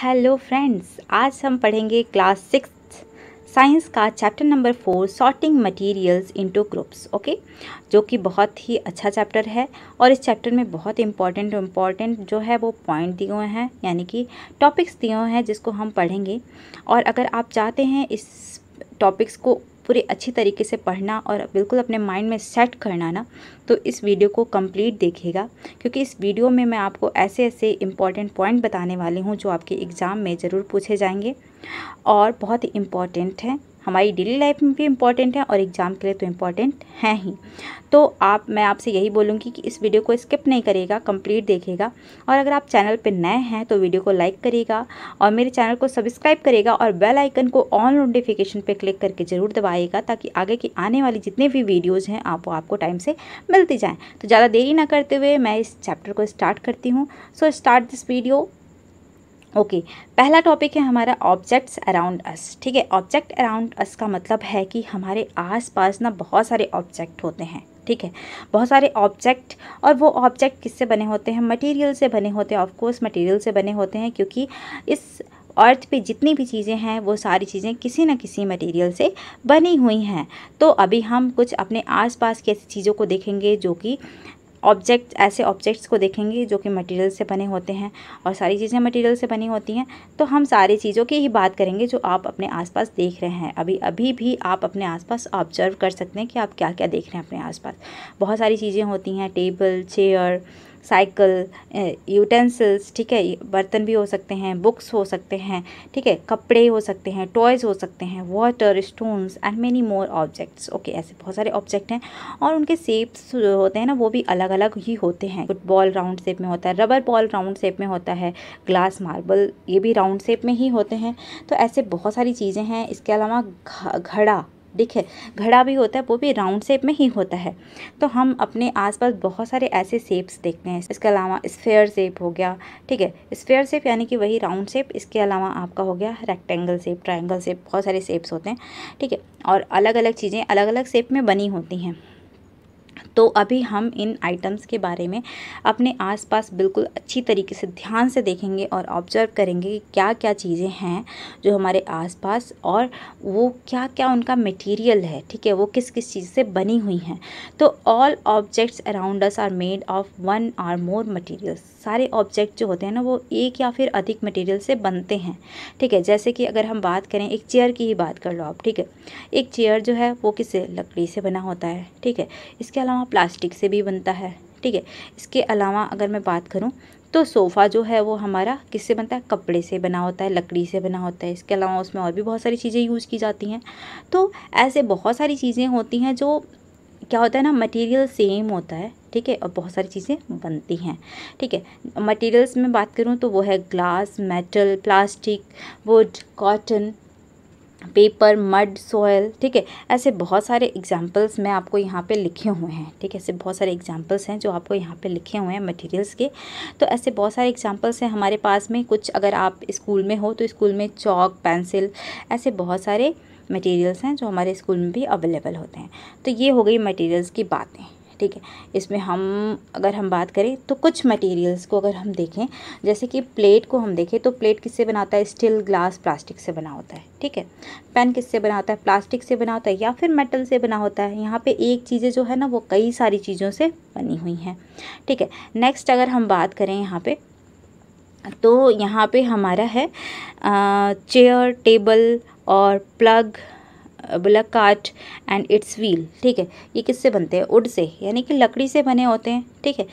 hello friends आज हम पढ़ेंगे क्लास सिक्स साइंस का chapter number four sorting materials into groups okay जो कि बहुत ही अच्छा चैप्टर है और इस चैप्टर में बहुत इंपॉर्टेंट इम्पॉर्टेंट जो है वो पॉइंट दिए हुए हैं यानी कि टॉपिक्स दिए हुए हैं जिसको हम पढ़ेंगे और अगर आप चाहते हैं इस टॉपिक्स को पूरे अच्छी तरीके से पढ़ना और बिल्कुल अपने माइंड में सेट करना ना तो इस वीडियो को कंप्लीट देखिएगा क्योंकि इस वीडियो में मैं आपको ऐसे ऐसे इंपॉर्टेंट पॉइंट बताने वाली हूँ जो आपके एग्ज़ाम में ज़रूर पूछे जाएंगे और बहुत ही इम्पॉर्टेंट हैं हमारी डेली लाइफ में भी इम्पॉर्टेंट है और एग्ज़ाम के लिए तो इम्पॉर्टेंट हैं ही तो आप मैं आपसे यही बोलूँगी कि इस वीडियो को स्किप नहीं करेगा कंप्लीट देखेगा और अगर आप चैनल पर नए हैं तो वीडियो को लाइक करेगा और मेरे चैनल को सब्सक्राइब करेगा और बेल आइकन को ऑन नोटिफिकेशन पर क्लिक करके ज़रूर दबाएगा ताकि आगे की आने वाली जितने भी वीडियोज़ हैं आप वो आपको टाइम से मिलती जाएँ तो ज़्यादा देरी ना करते हुए मैं इस चैप्टर को स्टार्ट करती हूँ so start this video okay okay, पहला टॉपिक है हमारा ऑब्जेक्ट्स अराउंड अस ठीक है ऑब्जेक्ट अराउंड अस का मतलब है कि हमारे आसपास ना बहुत सारे ऑब्जेक्ट होते हैं ठीक है बहुत सारे ऑब्जेक्ट और वो ऑब्जेक्ट किससे बने होते हैं मटेरियल से बने होते हैं ऑफकोर्स मटेरियल से बने होते हैं क्योंकि इस अर्थ पे जितनी भी चीज़ें हैं वो सारी चीज़ें किसी ना किसी मटेरियल से बनी हुई हैं तो अभी हम कुछ अपने आसपास की ऐसी चीज़ों को देखेंगे जो कि ऑब्जेक्ट ऐसे ऑब्जेक्ट्स को देखेंगे जो कि मटेरियल से बने होते हैं और सारी चीज़ें मटेरियल से बनी होती हैं तो हम सारी चीज़ों की ही बात करेंगे जो आप अपने आसपास देख रहे हैं अभी अभी भी आप अपने आसपास ऑब्जर्व कर सकते हैं कि आप क्या क्या देख रहे हैं अपने आसपास बहुत सारी चीज़ें होती हैं table chair cycle utensils eh, ठीक है बर्तन भी हो सकते हैं बुक्स हो सकते हैं ठीक है कपड़े हो सकते हैं टॉयज़ हो सकते हैं water stones and many more objects okay ऐसे बहुत सारे ऑब्जेक्ट हैं और उनके जो होते हैं ना वो भी अलग अलग ही होते हैं फुटबॉल राउंड शेप में होता है रबर बॉल राउंड शेप में होता है ग्लास मार्बल ये भी राउंड शेप में ही होते हैं तो ऐसे बहुत सारी चीज़ें हैं इसके अलावा घड़ा ठीक है घड़ा भी होता है वो भी राउंड शेप में ही होता है तो हम अपने आसपास बहुत सारे ऐसे शेप्स देखते हैं इसके अलावा स्फेयर शेप हो गया ठीक है स्फेयर शेप यानी कि वही राउंड शेप इसके अलावा आपका हो गया रेक्टेंगल शेप ट्राइंगल शेप बहुत सारे शेप्स होते हैं ठीक है और अलग अलग चीज़ें अलग अलग शेप में बनी होती हैं तो अभी हम इन आइटम्स के बारे में अपने आसपास बिल्कुल अच्छी तरीके से ध्यान से देखेंगे और ऑब्जर्व करेंगे कि क्या क्या चीज़ें हैं जो हमारे आसपास और वो क्या क्या उनका मटेरियल है ठीक है वो किस किस चीज़ से बनी हुई हैं तो all objects around us are made of one or more material सारे ऑब्जेक्ट जो होते हैं ना वो एक या फिर अधिक मटेरियल से बनते हैं ठीक है जैसे कि अगर हम बात करें एक चेयर की ही बात कर लो आप ठीक है एक चेयर जो है वो किस लकड़ी से बना होता है ठीक है इसके अलावा प्लास्टिक से भी बनता है ठीक है इसके अलावा अगर मैं बात करूँ तो सोफ़ा जो है वो हमारा किससे बनता है कपड़े से बना होता है लकड़ी से बना होता है इसके अलावा उसमें और भी बहुत सारी चीज़ें यूज़ की जाती हैं तो ऐसे बहुत सारी चीज़ें होती हैं जो क्या होता है ना मटेरियल सेम होता है ठीक है और बहुत सारी चीज़ें बनती हैं ठीक है मटेरियल्स में बात करूँ तो वो है glass metal plastic wood cotton paper mud soil ठीक है ऐसे बहुत सारे एग्जाम्पल्स मैं आपको यहाँ पे लिखे हुए हैं ठीक है ऐसे बहुत सारे एग्जाम्पल्स हैं जो आपको यहाँ पे लिखे हुए हैं मटेरियल्स के तो ऐसे बहुत सारे एग्जाम्पल्स हैं हमारे पास में कुछ अगर आप स्कूल में हो तो स्कूल में चॉक पेंसिल ऐसे बहुत सारे मटेरियल्स हैं जो हमारे स्कूल में भी अवेलेबल होते हैं तो ये हो गई मटेरियल्स की बातें ठीक है इसमें हम अगर हम बात करें तो कुछ मटेरियल्स को अगर हम देखें जैसे कि प्लेट को हम देखें तो प्लेट किससे बनाता है स्टील ग्लास प्लास्टिक से बना होता है ठीक है पेन किससे बना होता है प्लास्टिक से बना होता है या फिर मेटल से बना होता है यहाँ पे एक चीज़ें जो है ना वो कई सारी चीज़ों से बनी हुई हैं ठीक है नेक्स्ट अगर हम बात करें यहाँ पर तो यहाँ पर हमारा है चेयर टेबल और plug bullock cart and its wheel ठीक है ये किससे बनते हैं उड से यानी कि लकड़ी से बने होते हैं ठीक है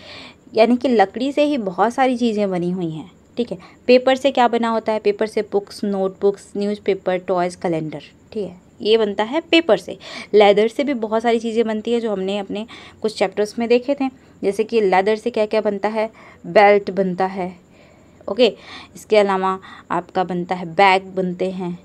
यानी कि लकड़ी से ही बहुत सारी चीज़ें बनी हुई हैं ठीक है पेपर से क्या बना होता है पेपर से books notebooks newspaper toys calendar ठीक है ये बनता है पेपर से लेदर से भी बहुत सारी चीज़ें बनती है जो हमने अपने कुछ चैप्टर्स में देखे थे जैसे कि लेदर से क्या क्या बनता है बेल्ट बनता है ओके इसके अलावा आपका बनता है बैग बनते हैं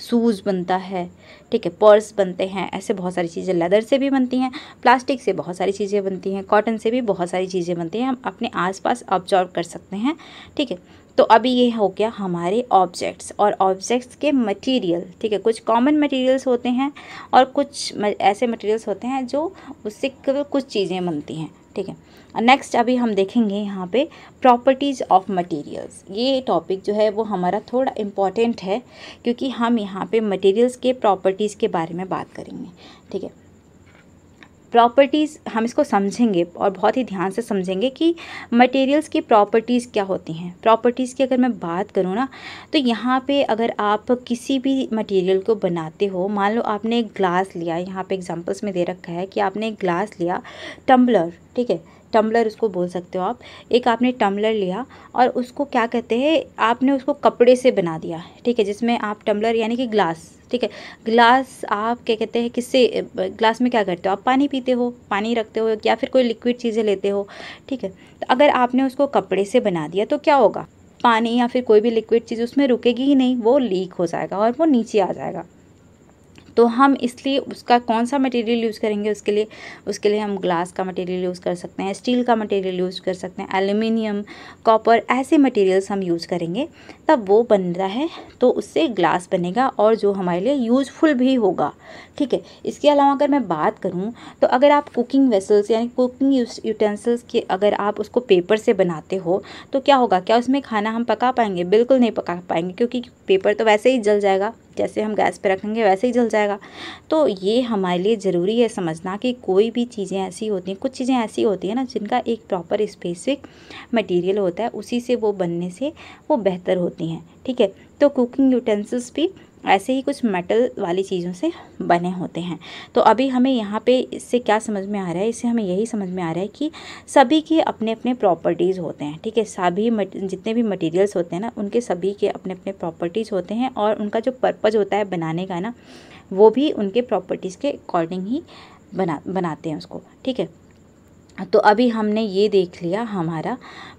शूज़ बनता है ठीक है पर्स बनते हैं ऐसे बहुत सारी चीज़ें लेदर से भी बनती हैं प्लास्टिक से बहुत सारी चीज़ें बनती हैं कॉटन से भी बहुत सारी चीज़ें बनती हैं हम अपने आसपास ऑब्जॉर्व कर सकते हैं ठीक है तो अभी ये हो गया हमारे ऑब्जेक्ट्स और ऑब्जेक्ट्स के मटेरियल ठीक है कुछ कॉमन मटेरियल्स होते हैं और कुछ ऐसे मटेरियल्स होते हैं जो उससे कुछ चीज़ें बनती हैं ठीक है नेक्स्ट अभी हम देखेंगे यहाँ पे प्रॉपर्टीज़ ऑफ मटेरियल्स ये टॉपिक जो है वो हमारा थोड़ा इम्पॉर्टेंट है क्योंकि हम यहाँ पे मटेरियल्स के प्रॉपर्टीज़ के बारे में बात करेंगे ठीक है प्रॉपर्टीज़ हम इसको समझेंगे और बहुत ही ध्यान से समझेंगे कि मटेरियल्स की प्रॉपर्टीज़ क्या होती हैं प्रॉपर्टीज़ की अगर मैं बात करूँ ना तो यहाँ पे अगर आप किसी भी मटेरियल को बनाते हो मान लो आपने एक ग्लास लिया यहाँ पे एग्जांपल्स में दे रखा है कि आपने एक ग्लास लिया टम्बलर ठीक है टम्बलर उसको बोल सकते हो आप एक आपने टम्बलर लिया और उसको क्या कहते हैं आपने उसको कपड़े से बना दिया ठीक है जिसमें आप टम्बलर यानी कि ग्लास ठीक है ग्लास आप क्या कहते हैं किससे ग्लास में क्या करते हो आप पानी पीते हो पानी रखते हो या फिर कोई लिक्विड चीज़ें लेते हो ठीक है तो अगर आपने उसको कपड़े से बना दिया तो क्या होगा पानी या फिर कोई भी लिक्विड चीज़ उसमें रुकेगी ही नहीं वो लीक हो जाएगा और वो नीचे आ जाएगा तो हम इसलिए उसका कौन सा मटेरियल यूज़ करेंगे उसके लिए उसके लिए हम ग्लास का मटेरियल यूज़ कर सकते हैं स्टील का मटेरियल यूज़ कर सकते हैं एल्यूमिनियम कॉपर ऐसे मटेरियल्स हम यूज़ करेंगे तब वो बन रहा है तो उससे ग्लास बनेगा और जो हमारे लिए यूज़फुल भी होगा ठीक है इसके अलावा अगर मैं बात करूँ तो अगर आप कुकिंग वेसल्स यानी कुकिंग यूटेंसिल्स के अगर आप उसको पेपर से बनाते हो तो क्या होगा क्या उसमें खाना हम पका पाएंगे बिल्कुल नहीं पका पाएंगे क्योंकि पेपर तो वैसे ही जल जाएगा जैसे हम गैस पे रखेंगे वैसे ही जल जाएगा तो ये हमारे लिए ज़रूरी है समझना कि कोई भी चीज़ें ऐसी होती हैं कुछ चीज़ें ऐसी होती हैं ना जिनका एक प्रॉपर स्पेसिफिक मटेरियल होता है उसी से वो बनने से वो बेहतर होती हैं ठीक है तो कुकिंग यूटेंसिल्स भी ऐसे ही कुछ मेटल वाली चीज़ों से बने होते हैं तो अभी हमें यहाँ पे इससे क्या समझ में आ रहा है इससे हमें यही समझ में आ रहा है कि सभी के अपने अपने प्रॉपर्टीज़ होते हैं ठीक है सभी जितने भी मटेरियल्स होते हैं ना उनके सभी के अपने अपने प्रॉपर्टीज़ होते हैं और उनका जो पर्पज़ होता है बनाने का ना वो भी उनके प्रॉपर्टीज़ के अकॉर्डिंग ही बना बनाते हैं उसको ठीक है तो अभी हमने ये देख लिया हमारा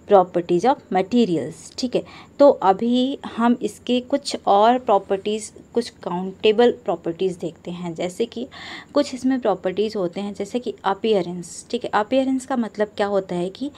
प्रॉपर्टीज़ ऑफ मटेरियल्स ठीक है तो अभी हम इसके कुछ और प्रॉपर्टीज़ कुछ काउंटेबल प्रॉपर्टीज़ देखते हैं जैसे कि कुछ इसमें प्रॉपर्टीज़ होते हैं जैसे कि अपीयरेंस ठीक है अपीयरेंस का मतलब क्या होता है कि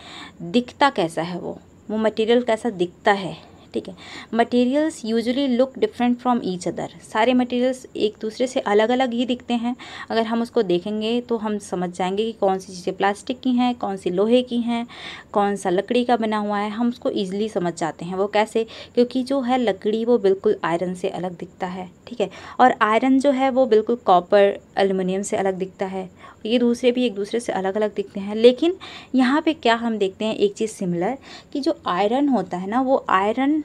दिखता कैसा है वो वो मटेरियल कैसा दिखता है ठीक है materials usually look different from each other सारे मटेरियल्स एक दूसरे से अलग अलग ही दिखते हैं अगर हम उसको देखेंगे तो हम समझ जाएंगे कि कौन सी चीज़ें प्लास्टिक की हैं कौन सी लोहे की हैं कौन सा लकड़ी का बना हुआ है हम उसको ईजिली समझ जाते हैं वो कैसे क्योंकि जो है लकड़ी वो बिल्कुल आयरन से अलग दिखता है ठीक है और आयरन जो है वो बिल्कुल कॉपर एलुमिनियम से अलग दिखता है ये दूसरे भी एक दूसरे से अलग अलग दिखते हैं लेकिन यहाँ पे क्या हम देखते हैं एक चीज़ सिमिलर कि जो आयरन होता है ना वो आयरन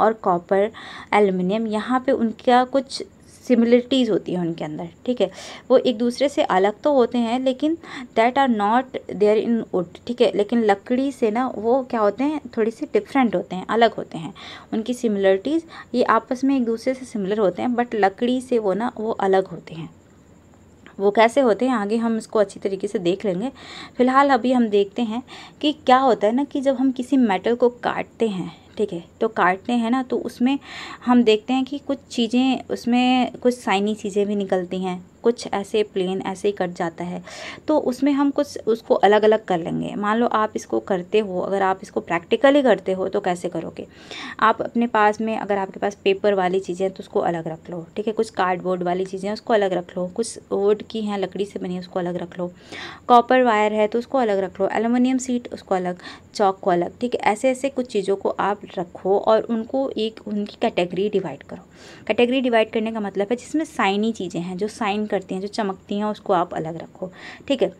और कॉपर एल्युमिनियम यहाँ पे उनका कुछ सिमिलरिटीज़ होती है उनके अंदर ठीक है वो एक दूसरे से अलग तो होते हैं लेकिन that are not there in wood ठीक है लेकिन लकड़ी से ना वो क्या होते हैं थोड़ी सी डिफरेंट होते हैं अलग होते हैं उनकी सिमिलरिटीज़ ये आपस में एक दूसरे से सिमिलर होते हैं बट लकड़ी से वो ना वो अलग होते हैं वो कैसे होते हैं आगे हम इसको अच्छी तरीके से देख लेंगे फ़िलहाल अभी हम देखते हैं कि क्या होता है ना कि जब हम किसी मेटल को काटते हैं ठीक है तो काटते हैं ना तो उसमें हम देखते हैं कि कुछ चीज़ें उसमें कुछ साइनी चीज़ें भी निकलती हैं कुछ ऐसे प्लेन ऐसे ही कट जाता है तो उसमें हम कुछ उसको अलग अलग कर लेंगे मान लो आप इसको करते हो अगर आप इसको प्रैक्टिकली करते हो तो कैसे करोगे आप अपने पास में अगर आपके पास पेपर वाली चीज़ें हैं तो उसको अलग रख लो ठीक है कुछ कार्डबोर्ड वाली चीज़ें उसको अलग रख लो कुछ वुड की हैं लकड़ी से बनी उसको अलग रख लो कॉपर वायर है तो उसको अलग रख लो एलुमिनियम सीट उसको अलग चौक को अलग ठीक है ऐसे ऐसे कुछ चीज़ों को आप रखो और उनको एक उनकी कैटेगरी डिवाइड करो कैटेगरी डिवाइड करने का मतलब है जिसमें साइनी चीज़ें हैं जो साइन करती हैं जो चमकती हैं उसको आप अलग रखो ठीक है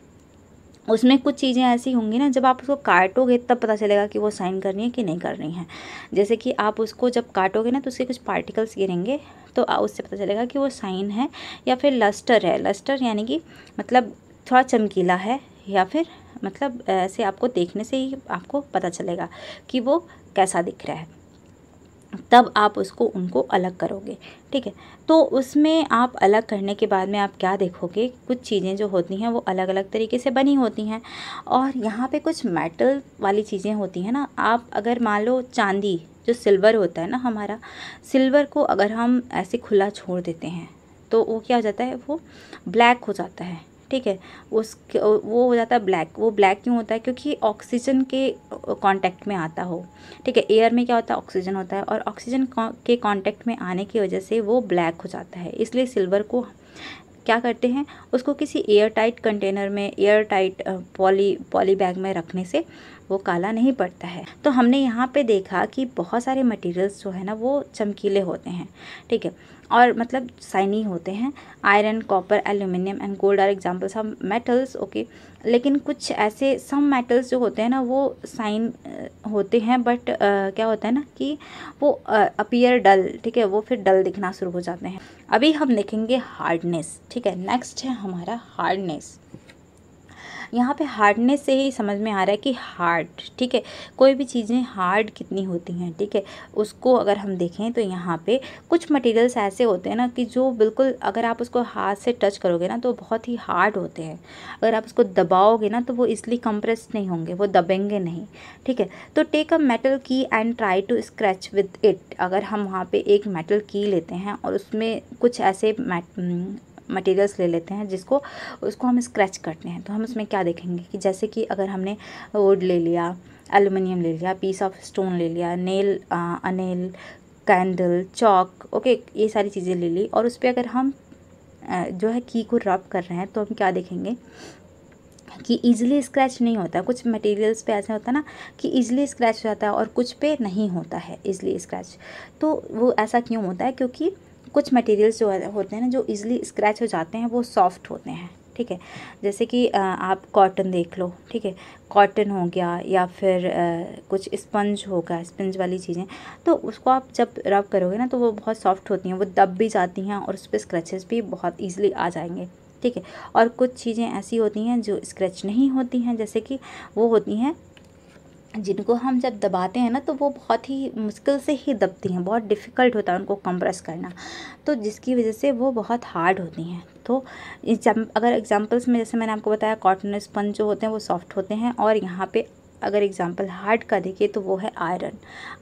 उसमें कुछ चीज़ें ऐसी होंगी ना जब आप उसको काटोगे तब पता चलेगा कि वो साइन करनी है कि नहीं करनी है जैसे कि आप उसको जब काटोगे ना तो उसके कुछ पार्टिकल्स गिरेंगे तो उससे पता चलेगा कि वो साइन है या फिर लस्टर है लस्टर यानी कि मतलब थोड़ा चमकीला है या फिर मतलब ऐसे आपको देखने से ही आपको पता चलेगा कि वो कैसा दिख रहा है तब आप उसको उनको अलग करोगे ठीक है तो उसमें आप अलग करने के बाद में आप क्या देखोगे कुछ चीज़ें जो होती हैं वो अलग अलग तरीके से बनी होती हैं और यहाँ पे कुछ मेटल वाली चीज़ें होती हैं ना आप अगर मान लो चांदी जो सिल्वर होता है ना हमारा सिल्वर को अगर हम ऐसे खुला छोड़ देते हैं तो वो क्या हो जाता है वो ब्लैक हो जाता है ठीक है उस वो हो जाता है ब्लैक वो ब्लैक क्यों होता है क्योंकि ऑक्सीजन के कांटेक्ट में आता हो ठीक है एयर में क्या होता है ऑक्सीजन होता है और ऑक्सीजन के कांटेक्ट में आने की वजह से वो ब्लैक हो जाता है इसलिए सिल्वर को क्या करते हैं उसको किसी एयर टाइट कंटेनर में air tight poly poly bag में रखने से वो काला नहीं पड़ता है तो हमने यहाँ पे देखा कि बहुत सारे मटेरियल्स जो है ना वो चमकीले होते हैं ठीक है और मतलब साइनी होते हैं iron copper aluminium and gold are examples of metals okay लेकिन कुछ ऐसे सम मेटल्स जो होते हैं ना वो साइन होते हैं बट क्या होता है ना कि वो अपीयर डल ठीक है वो फिर डल दिखना शुरू हो जाते हैं अभी हम देखेंगे हार्डनेस ठीक है नेक्स्ट है हमारा हार्डनेस यहाँ पे हार्डनेस से ही समझ में आ रहा है कि हार्ड ठीक है कोई भी चीज़ें हार्ड कितनी होती हैं ठीक है उसको अगर हम देखें तो यहाँ पे कुछ मटेरियल्स ऐसे होते हैं ना कि जो बिल्कुल अगर आप उसको हाथ से टच करोगे ना तो बहुत ही हार्ड होते हैं अगर आप उसको दबाओगे ना तो वो इसलिए कंप्रेस नहीं होंगे वो दबेंगे नहीं ठीक है तो take a metal key and try to scratch with it अगर हम वहाँ पर एक मेटल की लेते हैं और उसमें कुछ ऐसे मटेरियल्स ले लेते हैं जिसको उसको हम स्क्रैच करते हैं तो हम उसमें क्या देखेंगे कि जैसे कि अगर हमने वुड ले लिया एलुमिनियम ले लिया पीस ऑफ स्टोन ले लिया nail a nail candle chalk okay ये सारी चीज़ें ले ली और उस पर अगर हम जो है की को रब कर रहे हैं तो हम क्या देखेंगे कि ईज़िली स्क्रैच नहीं होता कुछ मटेरियल्स पे ऐसा होता है ना कि ईज़िली स्क्रैच हो जाता है और कुछ पे नहीं होता है ईज़िली स्क्रैच तो वो ऐसा क्यों होता है क्योंकि कुछ मटेरियल्स जो होते हैं ना जो ईजिली स्क्रैच हो जाते हैं वो सॉफ्ट होते हैं ठीक है जैसे कि आप कॉटन देख लो ठीक है कॉटन हो गया या फिर कुछ स्पंज होगा स्पंज वाली चीज़ें तो उसको आप जब रब करोगे ना तो वो बहुत सॉफ्ट होती हैं वो दब भी जाती हैं और उस पर स्क्रैचेस भी बहुत ईजिली आ जाएंगे ठीक है और कुछ चीज़ें ऐसी होती हैं जो स्क्रैच नहीं होती हैं जैसे कि वो होती हैं जिनको हम जब दबाते हैं ना तो वो बहुत ही मुश्किल से ही दबती हैं बहुत डिफ़िकल्ट होता है उनको कंप्रेस करना तो जिसकी वजह से वो बहुत हार्ड होती हैं तो अगर एग्जांपल्स में जैसे मैंने आपको बताया कॉटन स्पंज जो होते हैं वो सॉफ्ट होते हैं और यहाँ पे अगर एग्ज़ाम्पल हार्ट का देखें तो वो है आयरन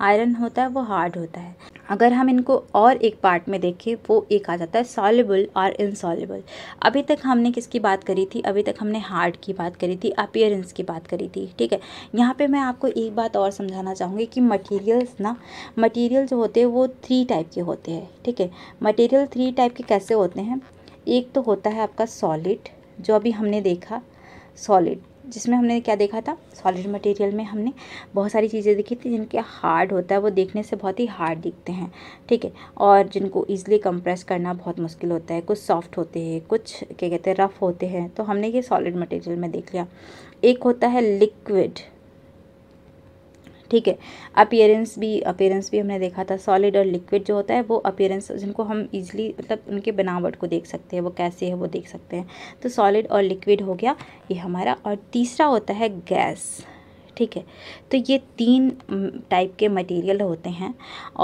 आयरन होता है वो हार्ड होता है अगर हम इनको और एक पार्ट में देखें वो एक आ जाता है सॉलेबल और इनसॉलेबल अभी तक हमने किसकी बात करी थी अभी तक हमने हार्ट की बात करी थी अपियरेंस की बात करी थी ठीक है यहाँ पे मैं आपको एक बात और समझाना चाहूँगी कि मटेरियल्स ना मटेरियल जो होते हैं वो थ्री टाइप के होते हैं ठीक है मटेरियल थ्री टाइप के कैसे होते हैं एक तो होता है आपका सॉलिड जो अभी हमने देखा सॉलिड जिसमें हमने क्या देखा था सॉलिड मटेरियल में हमने बहुत सारी चीज़ें देखी थी जिनके हार्ड होता है वो देखने से बहुत ही हार्ड दिखते हैं ठीक है और जिनको ईजिली कंप्रेस करना बहुत मुश्किल होता है कुछ सॉफ्ट होते हैं कुछ क्या कहते हैं रफ़ होते हैं तो हमने ये सॉलिड मटेरियल में देख लिया एक होता है लिक्विड ठीक है अपेयरेंस भी अपेयरेंस भी हमने देखा था सॉलिड और लिक्विड जो होता है वो अपेयरेंस जिनको हम इजीली मतलब उनके बनावट को देख सकते हैं वो कैसे है वो देख सकते हैं तो सॉलिड और लिक्विड हो गया ये हमारा और तीसरा होता है गैस ठीक है तो ये तीन टाइप के मटेरियल होते हैं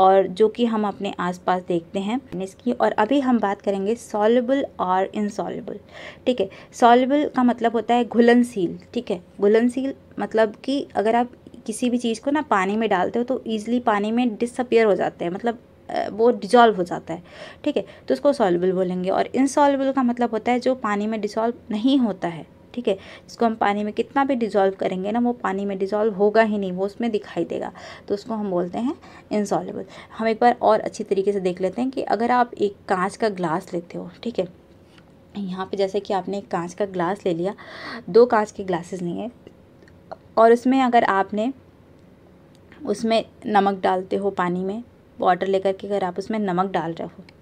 और जो कि हम अपने आसपास देखते हैं इसकी और अभी हम बात करेंगे सॉलेबल और इनसॉलेबल ठीक है सॉलेबल का मतलब होता है घुलनशील ठीक है घुलनशील मतलब कि अगर आप किसी भी चीज़ को ना पानी में डालते हो तो ईज़िली पानी में डिसअपियर हो जाते हैं मतलब वो डिजॉल्व हो जाता है ठीक है तो उसको सॉल्युबल बोलेंगे और इनसॉल्युबल का मतलब होता है जो पानी में डिजॉल्व नहीं होता है ठीक है जिसको हम पानी में कितना भी डिजॉल्व करेंगे ना वो पानी में डिज़ोल्व होगा ही नहीं वो उसमें दिखाई देगा तो उसको हम बोलते हैं इनसॉलेबल हम एक बार और अच्छी तरीके से देख लेते हैं कि अगर आप एक कांच का ग्लास लेते हो ठीक है यहाँ पे जैसे कि आपने एक कांच का ग्लास ले लिया दो कांच के ग्लासेस लिए और उसमें अगर आपने उसमें नमक डालते हो पानी में वाटर लेकर के अगर आप उसमें नमक डाल रहे हो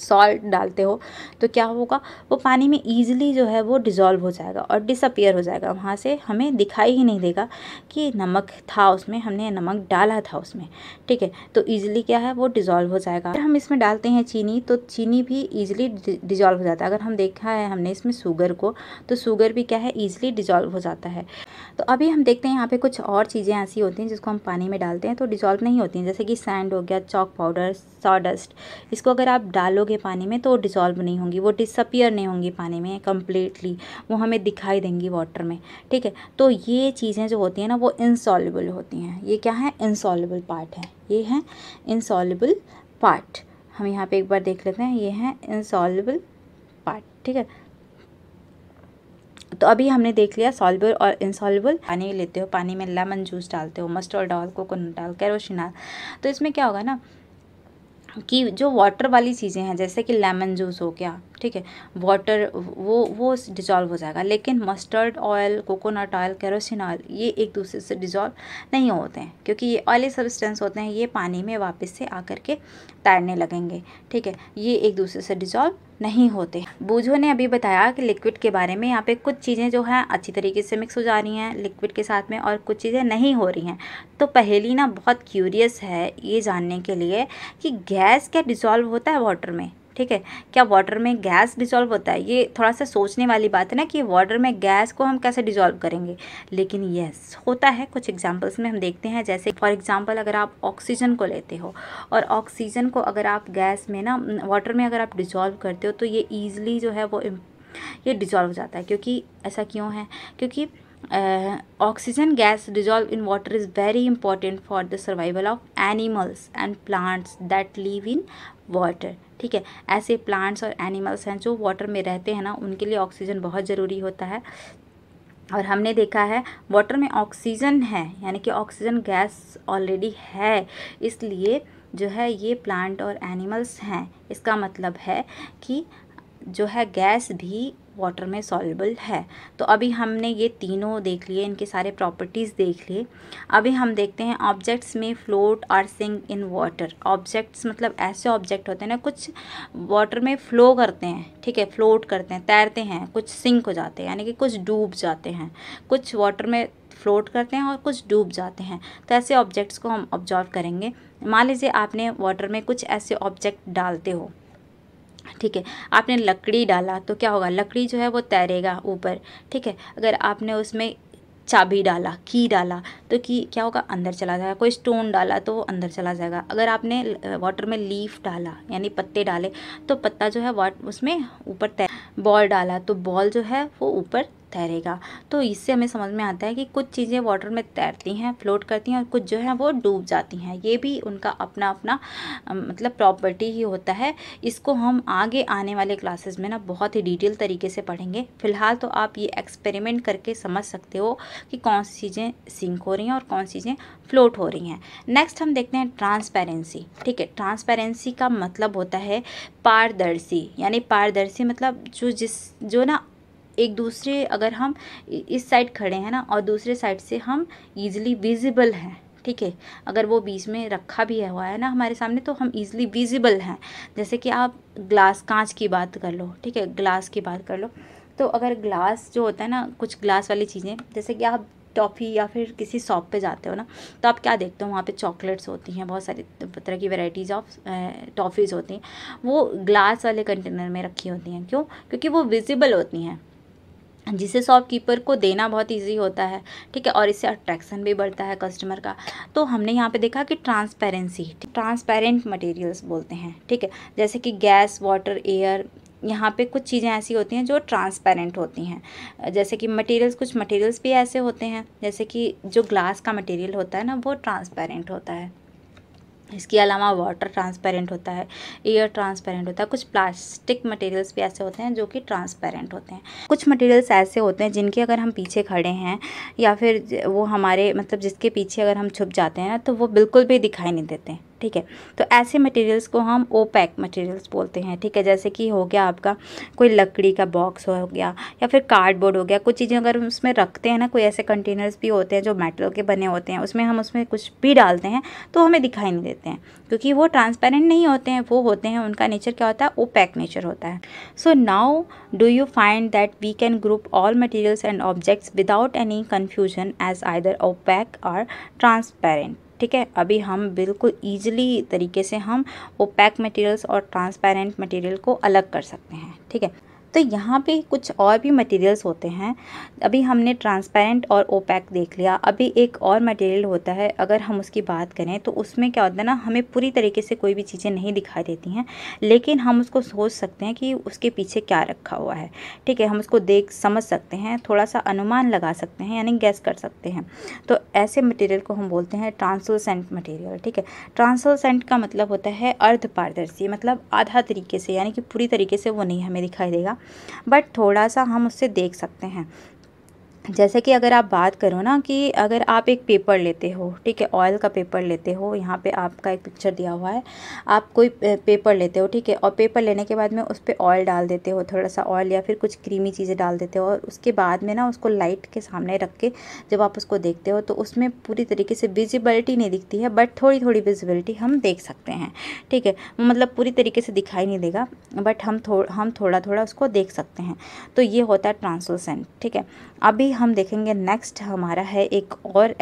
सॉल्ट डालते हो तो क्या होगा वो पानी में ईज़िली जो है वो डिज़ोल्व हो जाएगा और डिसअपियर हो जाएगा वहाँ से हमें दिखाई ही नहीं देगा कि नमक था उसमें हमने नमक डाला था उसमें ठीक है तो ईज़िली क्या है वो डिज़ोल्व हो जाएगा अगर हम इसमें डालते हैं चीनी तो चीनी भी ईज़िली डिज़ोल्व हो जाता है अगर हम देखा है हमने इसमें शुगर को तो शुगर भी क्या है ईज़िली डिज़ोल्व हो जाता है तो अभी हम देखते हैं यहाँ पर कुछ और चीज़ें ऐसी होती हैं जिसको हम पानी में डालते हैं तो डिज़ोल्व नहीं होती हैं जैसे कि सैंड हो गया चौक पाउडर सॉडस्ट इसको अगर आप डालो डालोगे पानी में तो वो डिज़ोल्व नहीं होंगी वो डिसअपियर नहीं होंगी पानी में कम्प्लीटली वो हमें दिखाई देंगी वाटर में ठीक है तो ये चीज़ें जो होती हैं ना वो इंसॉलेबल होती हैं ये क्या है इंसॉलेबल पार्ट है ये है इंसॉलेबल पार्ट हम यहाँ पे एक बार देख लेते हैं ये है इंसॉलेबल पार्ट ठीक है तो अभी हमने देख लिया सॉल्बल और इनसॉल्बल पानी लेते हो पानी में लेमन जूस डालते हो मस्टर्ड डाल कोकोनट डाल कैरोशिन डाल तो इसमें क्या होगा ना कि जो वाटर वाली चीज़ें हैं जैसे कि लेमन जूस हो गया ठीक है वाटर वो वो डिज़ोल्व हो जाएगा लेकिन mustard oil coconut oil kerosene oil ये एक दूसरे से डिजॉल्व नहीं होते हैं क्योंकि ये ऑयली सब्सटेंस होते हैं ये पानी में वापस से आकर के तैरने लगेंगे ठीक है ये एक दूसरे से डिजॉल्व नहीं होते बूझो ने अभी बताया कि लिक्विड के बारे में यहाँ पे कुछ चीज़ें जो हैं अच्छी तरीके से मिक्स हो जा रही हैं लिक्विड के साथ में और कुछ चीज़ें नहीं हो रही हैं तो पहली ना बहुत क्यूरियस है ये जानने के लिए कि गैस क्या डिजॉल्व होता है वाटर में ठीक है क्या वाटर में गैस डिजॉल्व होता है ये थोड़ा सा सोचने वाली बात है ना कि वाटर में गैस को हम कैसे डिजॉल्व करेंगे लेकिन येस होता है कुछ एग्जाम्पल्स में हम देखते हैं जैसे फॉर एग्ज़ाम्पल अगर आप ऑक्सीजन को लेते हो और ऑक्सीजन को अगर आप गैस में ना वाटर में अगर आप डिजॉल्व करते हो तो ये ईज़िली जो है वो ये डिजॉल्व हो जाता है क्योंकि ऐसा क्यों है क्योंकि oxygen gas dissolve in water is very important for the survival of animals and plants that live in water ठीक है ऐसे प्लांट्स और एनिमल्स हैं जो वाटर में रहते हैं ना उनके लिए ऑक्सीजन बहुत ज़रूरी होता है और हमने देखा है वाटर में ऑक्सीजन है यानी कि ऑक्सीजन गैस ऑलरेडी है इसलिए जो है ये प्लांट और एनिमल्स हैं इसका मतलब है कि जो है गैस भी वाटर में सॉल्युबल है तो अभी हमने ये तीनों देख लिए इनके सारे प्रॉपर्टीज़ देख लिए अभी हम देखते हैं ऑब्जेक्ट्स में फ्लोट और सिंक इन वाटर ऑब्जेक्ट्स मतलब ऐसे ऑब्जेक्ट होते हैं ना कुछ वाटर में फ्लो करते हैं ठीक है फ्लोट करते हैं तैरते हैं कुछ सिंक हो जाते हैं यानी कि कुछ डूब जाते हैं कुछ वाटर में फ्लोट करते हैं और कुछ डूब जाते हैं तो ऐसे ऑब्जेक्ट्स को हम ऑब्जॉर्व करेंगे मान लीजिए आपने वाटर में कुछ ऐसे ऑब्जेक्ट डालते हो ठीक है आपने लकड़ी डाला तो क्या होगा लकड़ी जो है वो तैरेगा ऊपर ठीक है अगर आपने उसमें चाबी डाला की डाला तो की क्या होगा अंदर चला जाएगा कोई स्टोन डाला तो वो अंदर चला जाएगा अगर आपने वाटर में लीफ डाला यानी पत्ते डाले तो पत्ता जो है वाट उसमें ऊपर तैर बॉल डाला तो बॉल जो है वो ऊपर तैरेगा तो इससे हमें समझ में आता है कि कुछ चीज़ें वाटर में तैरती हैं फ्लोट करती हैं और कुछ जो हैं वो डूब जाती हैं ये भी उनका अपना अपना मतलब प्रॉपर्टी ही होता है इसको हम आगे आने वाले क्लासेस में ना बहुत ही डिटेल तरीके से पढ़ेंगे फ़िलहाल तो आप ये एक्सपेरिमेंट करके समझ सकते हो कि कौन सी चीज़ें सिंक हो रही हैं और कौन सी चीज़ें फ्लोट हो रही हैं नेक्स्ट हम देखते हैं ट्रांसपेरेंसी ठीक है ट्रांसपेरेंसी का मतलब होता है पारदर्शी यानी पारदर्शी मतलब जो जिस जो ना एक दूसरे अगर हम इस साइड खड़े हैं ना और दूसरे साइड से हम ईजिली विजिबल हैं ठीक है अगर वो बीच में रखा भी है हुआ है ना हमारे सामने तो हम ईजिली विजिबल हैं जैसे कि आप ग्लास कांच की बात कर लो ठीक है ग्लास की बात कर लो तो अगर ग्लास जो होता है ना कुछ ग्लास वाली चीज़ें जैसे कि आप टॉफ़ी या फिर किसी शॉप पे जाते हो ना तो आप क्या देखते हो वहाँ पे चॉकलेट्स होती हैं बहुत सारी तरह की वैरायटीज़ ऑफ टॉफ़ीज़ होती हैं वो ग्लास वाले कंटेनर में रखी होती हैं क्यों क्योंकि वो विजिबल होती हैं जिसे शॉपकीपर को देना बहुत इजी होता है ठीक है और इससे अट्रैक्शन भी बढ़ता है कस्टमर का तो हमने यहाँ पे देखा कि ट्रांसपेरेंसी ट्रांसपेरेंट मटेरियल्स बोलते हैं ठीक है जैसे कि गैस वाटर एयर यहाँ पे कुछ चीज़ें ऐसी होती हैं जो ट्रांसपेरेंट होती हैं जैसे कि मटेरियल्स कुछ मटेरियल्स भी ऐसे होते हैं जैसे कि जो ग्लास का मटेरियल होता है ना वो ट्रांसपेरेंट होता है इसके अलावा वाटर ट्रांसपेरेंट होता है एयर ट्रांसपेरेंट होता है कुछ प्लास्टिक मटेरियल्स भी ऐसे होते हैं जो कि ट्रांसपेरेंट होते हैं कुछ मटेरियल्स ऐसे होते हैं जिनके अगर हम पीछे खड़े हैं या फिर वो हमारे मतलब जिसके पीछे अगर हम छुप जाते हैं तो वो बिल्कुल भी दिखाई नहीं देते ठीक है तो ऐसे मटेरियल्स को हम ओपैक मटेरियल्स बोलते हैं ठीक है जैसे कि हो गया आपका कोई लकड़ी का बॉक्स हो गया या फिर कार्डबोर्ड हो गया कुछ चीज़ें अगर उसमें रखते हैं ना कोई ऐसे कंटेनर्स भी होते हैं जो मेटल के बने होते हैं उसमें हम उसमें कुछ भी डालते हैं तो हमें दिखाई नहीं देते हैं क्योंकि वो ट्रांसपेरेंट नहीं होते हैं वो होते हैं उनका नेचर क्या होता है ओपैक नेचर होता है so now do you find that we can group all materials and objects without any confusion as either opaque or transparent ठीक है अभी हम बिल्कुल ईजिली तरीके से हम वो पैक मटेरियल्स और ट्रांसपेरेंट मटेरियल को अलग कर सकते हैं ठीक है तो यहाँ पे कुछ और भी मटेरियल्स होते हैं अभी हमने ट्रांसपेरेंट और ओपैक देख लिया अभी एक और मटेरियल होता है अगर हम उसकी बात करें तो उसमें क्या होता है ना हमें पूरी तरीके से कोई भी चीज़ें नहीं दिखाई देती हैं लेकिन हम उसको सोच सकते हैं कि उसके पीछे क्या रखा हुआ है ठीक है हम उसको देख समझ सकते हैं थोड़ा सा अनुमान लगा सकते हैं यानी गैस कर सकते हैं तो ऐसे मटेरियल को हम बोलते हैं ट्रांसलसेंट मटेरियल ठीक है ट्रांसलसेंट का मतलब होता है अर्ध पारदर्शी मतलब आधा तरीके से यानी कि पूरी तरीके से वो नहीं हमें दिखाई देगा बट थोड़ा सा हम उससे देख सकते हैं जैसे कि अगर आप बात करो ना कि अगर आप एक पेपर लेते हो ठीक है ऑयल का पेपर लेते हो यहाँ पे आपका एक पिक्चर दिया हुआ है आप कोई पेपर लेते हो ठीक है और पेपर लेने के बाद में उस पर ऑयल डाल देते हो थोड़ा सा ऑयल या फिर कुछ क्रीमी चीज़ें डाल देते हो और उसके बाद में ना उसको लाइट के सामने रख के जब आप उसको देखते हो तो उसमें पूरी तरीके से विजिबिलिटी नहीं दिखती है बट थोड़ी थोड़ी विजिबिलिटी हम देख सकते हैं ठीक है मतलब पूरी तरीके से दिखाई नहीं देगा बट हम हम थोड़ा थोड़ा उसको देख सकते हैं तो ये होता है ट्रांसलूसेंट ठीक है अभी हम देखेंगे नेक्स्ट हमारा है एक और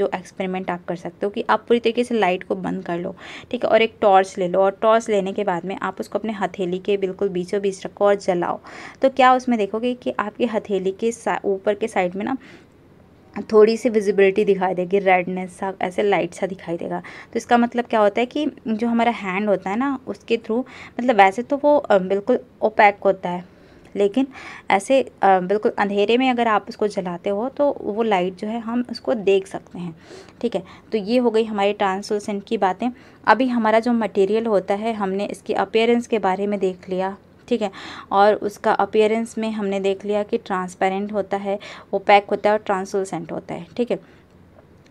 जो एक्सपेरिमेंट आप कर सकते हो कि आप पूरी तरीके से लाइट को बंद कर लो ठीक है और एक टॉर्च ले लो और टॉर्च लेने के बाद में आप उसको अपने हथेली के बिल्कुल बीचों बीच रखो और जलाओ तो क्या उसमें देखोगे कि आपकी हथेली के ऊपर के साइड में ना थोड़ी सी विजिबिलिटी दिखाई देगी रेडनेस सा ऐसे लाइट सा दिखाई देगा तो इसका मतलब क्या होता है कि जो हमारा हैंड होता है ना उसके थ्रू मतलब वैसे तो वो बिल्कुल ओपैक होता है लेकिन ऐसे बिल्कुल अंधेरे में अगर आप उसको जलाते हो तो वो लाइट जो है हम उसको देख सकते हैं ठीक है तो ये हो गई हमारी ट्रांसलूसेंट की बातें अभी हमारा जो मटेरियल होता है हमने इसकी अपेयरेंस के बारे में देख लिया ठीक है और उसका अपेयरेंस में हमने देख लिया कि ट्रांसपेरेंट होता है वो पैक होता है और ट्रांसलूसेंट होता है ठीक है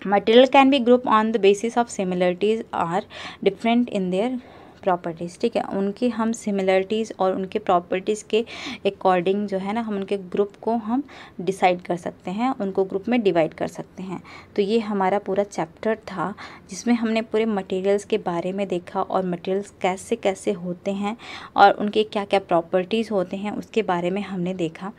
material can be group on the basis of similarities or different in their properties ठीक है उनकी हम सिमिलरिटीज़ और उनके प्रॉपर्टीज़ के अकॉर्डिंग जो है ना हम उनके ग्रुप को हम डिसाइड कर सकते हैं उनको ग्रुप में डिवाइड कर सकते हैं तो ये हमारा पूरा चैप्टर था जिसमें हमने पूरे मटेरियल्स के बारे में देखा और मटेरियल्स कैसे कैसे होते हैं और उनके क्या क्या प्रॉपर्टीज़ होते हैं उसके बारे में हमने देखा